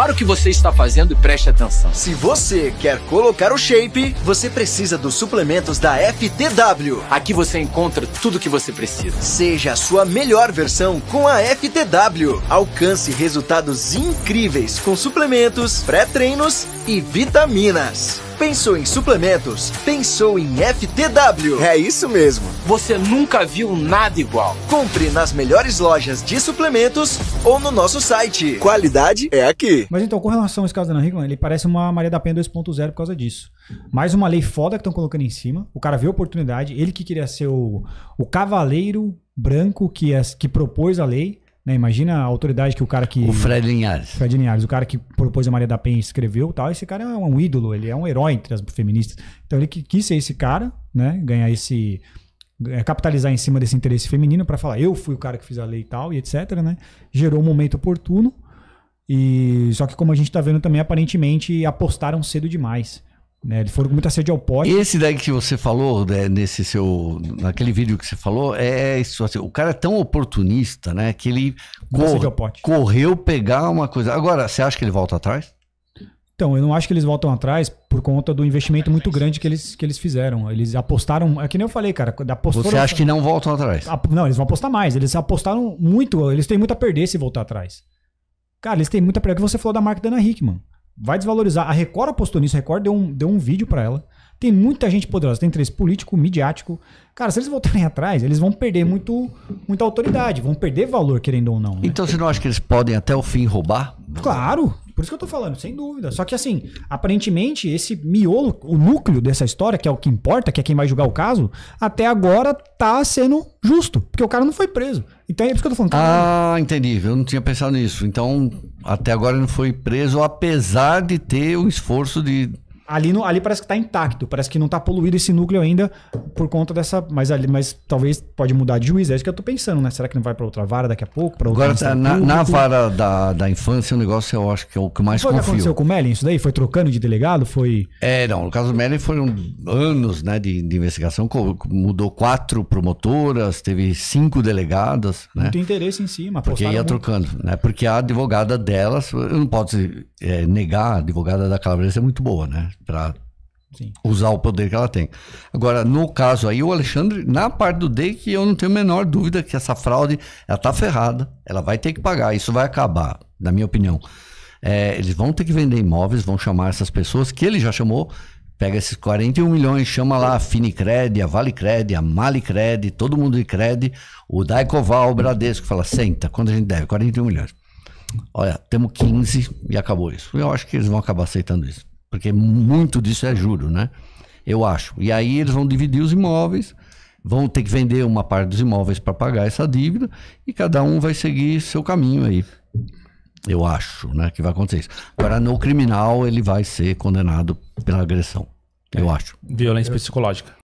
Para o que você está fazendo e preste atenção. Se você quer colocar o shape, você precisa dos suplementos da FTW. Aqui você encontra tudo o que você precisa. Seja a sua melhor versão com a FTW. Alcance resultados incríveis com suplementos, pré-treinos e vitaminas. Pensou em suplementos? Pensou em FTW. É isso mesmo. Você nunca viu nada igual. Compre nas melhores lojas de suplementos ou no nosso site. Qualidade é aqui. Mas então, com relação a esse caso da Ana ele parece uma Maria da Penha 2.0 por causa disso. Mais uma lei foda que estão colocando em cima. O cara viu a oportunidade. Ele que queria ser o, o cavaleiro branco que, as, que propôs a lei né? Imagina a autoridade que o cara que. O Fred Linhares. Fred Linhares, o cara que propôs a Maria da Penha escreveu tal. Esse cara é um ídolo, ele é um herói entre as feministas. Então ele quis ser esse cara, né? Ganhar esse. É, capitalizar em cima desse interesse feminino para falar, eu fui o cara que fiz a lei e tal, e etc. Né? Gerou um momento oportuno. E só que como a gente está vendo também, aparentemente apostaram cedo demais. Né? Eles foram com muita sede ao pote. Esse daí que você falou, né, nesse seu, naquele vídeo que você falou, é isso. Assim, o cara é tão oportunista, né? Que ele cor, correu pegar uma coisa. Agora, você acha que ele volta atrás? Então, eu não acho que eles voltam atrás por conta do investimento muito grande que eles, que eles fizeram. Eles apostaram. É que nem eu falei, cara. Apostaram, Você acha que não voltam atrás? A, não, eles vão apostar mais. Eles apostaram muito. Eles têm muito a perder se voltar atrás. Cara, eles têm muito a perder. É que você falou da marca da Ana Hickman vai desvalorizar. A Record apostou nisso, a Record deu um, deu um vídeo para ela. Tem muita gente poderosa, tem interesse político, midiático. Cara, se eles voltarem atrás, eles vão perder muito, muita autoridade, vão perder valor, querendo ou não. Né? Então você não acha que eles podem até o fim roubar? Claro, por isso que eu tô falando, sem dúvida. Só que assim, aparentemente, esse miolo, o núcleo dessa história, que é o que importa, que é quem vai julgar o caso, até agora tá sendo justo. Porque o cara não foi preso. Então é isso que eu tô falando. Ah, entendi. Eu não tinha pensado nisso. Então, até agora ele não foi preso, apesar de ter o esforço de ali, no, ali parece que está intacto, parece que não está poluído esse núcleo ainda por conta dessa. Mas, ali, mas talvez pode mudar de juiz. É isso que eu tô pensando, né? Será que não vai para outra vara daqui a pouco? outra Agora, na, na, vara da, da infância, o negócio eu acho que é o que mais foi confio. o que aconteceu com o Mellin, isso daí? Foi trocando de delegado? Foi. É, não. No caso do Mellin foram anos né, de, de investigação. Mudou quatro promotoras, teve cinco delegadas. Né? Muito interesse em cima. Porque ia muito. trocando, né? Porque a advogada delas, eu não posso é, negar, a advogada da Calabresa é muito boa, né? Pra Sim. usar o poder que ela tem. Agora, no caso aí, o Alexandre, na parte do que eu não tenho a menor dúvida que essa fraude, ela tá ferrada, ela vai ter que pagar, isso vai acabar, na minha opinião. É, eles vão ter que vender imóveis, vão chamar essas pessoas que ele já chamou, pega esses 41 milhões, chama lá a Finicred, a Valecred, a Malicred, todo mundo de Cred, o Daicoval, o Bradesco, fala, senta, quanto a gente deve? 41 milhões. Olha, temos 15 e acabou isso. Eu acho que eles vão acabar aceitando isso porque muito disso é juro, né? Eu acho. E aí eles vão dividir os imóveis, vão ter que vender uma parte dos imóveis para pagar essa dívida e cada um vai seguir seu caminho aí. Eu acho, né, que vai acontecer isso. Agora no criminal ele vai ser condenado pela agressão. Eu é. acho. Violência psicológica.